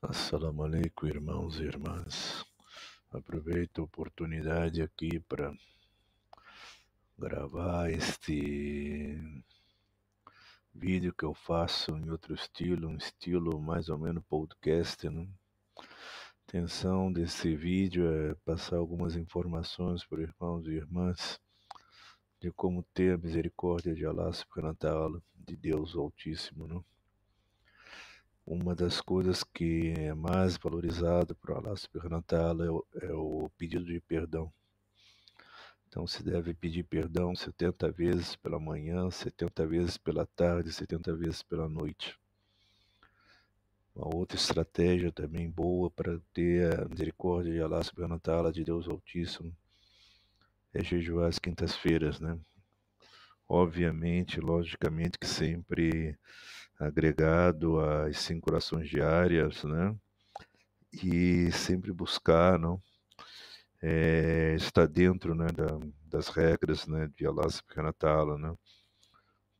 Assalamu alaikum, irmãos e irmãs. Aproveito a oportunidade aqui para gravar este vídeo que eu faço em outro estilo, um estilo mais ou menos podcast. Né? A intenção desse vídeo é passar algumas informações para irmãos e irmãs de como ter a misericórdia de Allah subhanahu de Deus Altíssimo, não? Né? uma das coisas que é mais valorizado para o alas pernatal é o, é o pedido de perdão. Então se deve pedir perdão 70 vezes pela manhã, 70 vezes pela tarde, 70 vezes pela noite. Uma outra estratégia também boa para ter a misericórdia de Allah subhanahu wa ta'ala, de Deus Altíssimo, é jejuar as quintas-feiras, né? obviamente, logicamente, que sempre agregado às cinco orações diárias, né? E sempre buscar, não? É, eh, está dentro né, da, das regras né, de Allah subhanahu wa né?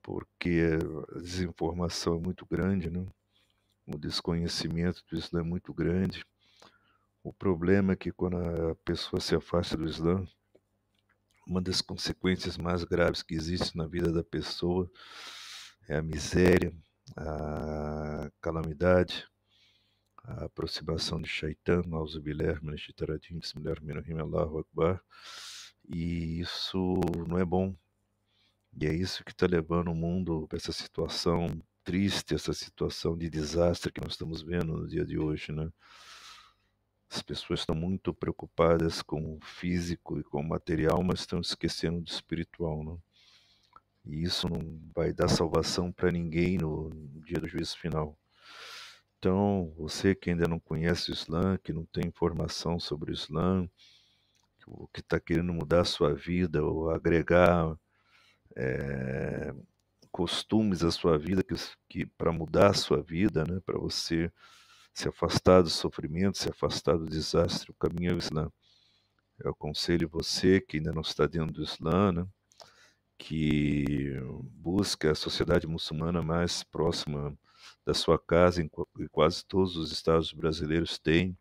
Porque a desinformação é muito grande, né? O desconhecimento do Islã né, é muito grande. O problema é que quando a pessoa se afasta do Islã, uma das consequências mais graves que existe na vida da pessoa é a miséria, a calamidade, a aproximação de Shaitan, Nauzubilher, Meneshitaradim, Bismillah, Menuhim, Allahu Akbar, e isso não é bom. E é isso que está levando o mundo para essa situação triste, essa situação de desastre que nós estamos vendo no dia de hoje, né? As pessoas estão muito preocupadas com o físico e com o material, mas estão esquecendo do espiritual, não? Né? E isso não vai dar salvação para ninguém no dia do juízo final. Então, você que ainda não conhece o Islã, que não tem informação sobre o Islã, que está querendo mudar a sua vida ou agregar é, costumes à sua vida, que, que para mudar a sua vida, né, para você se afastar do sofrimento, se afastar do desastre, o caminho é o Islã. Eu aconselho você que ainda não está dentro do Islã, né, que busca a sociedade muçulmana mais próxima da sua casa, em quase todos os estados brasileiros têm,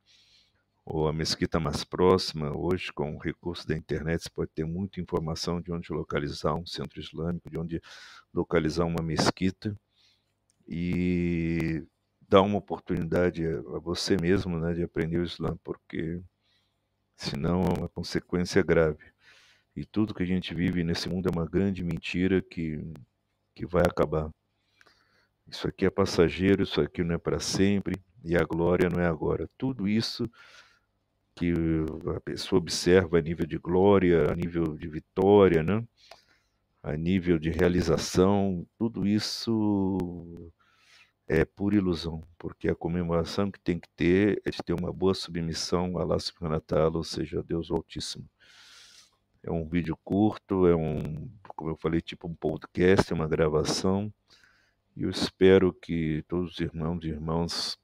ou a mesquita mais próxima, hoje com o recurso da internet, você pode ter muita informação de onde localizar um centro islâmico, de onde localizar uma mesquita, e dá uma oportunidade a você mesmo né, de aprender o Islã, porque senão é uma consequência grave. E tudo que a gente vive nesse mundo é uma grande mentira que, que vai acabar. Isso aqui é passageiro, isso aqui não é para sempre, e a glória não é agora. Tudo isso que a pessoa observa a nível de glória, a nível de vitória, né? a nível de realização, tudo isso é pura ilusão, porque a comemoração que tem que ter é de ter uma boa submissão a Allah natal, ou seja, a Deus Altíssimo. É um vídeo curto, é um, como eu falei, tipo um podcast, é uma gravação, e eu espero que todos os irmãos e irmãs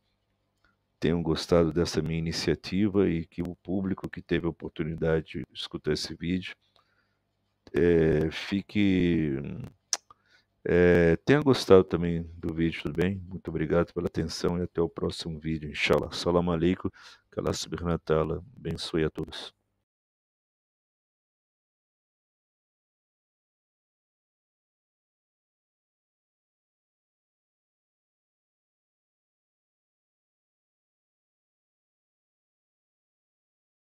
tenham gostado dessa minha iniciativa e que o público que teve a oportunidade de escutar esse vídeo é, fique é, tenha gostado também do vídeo, tudo bem? Muito obrigado pela atenção e até o próximo vídeo, inshallah. Salam alaikum, que Allah subhanahu wa ta'ala abençoe a todos.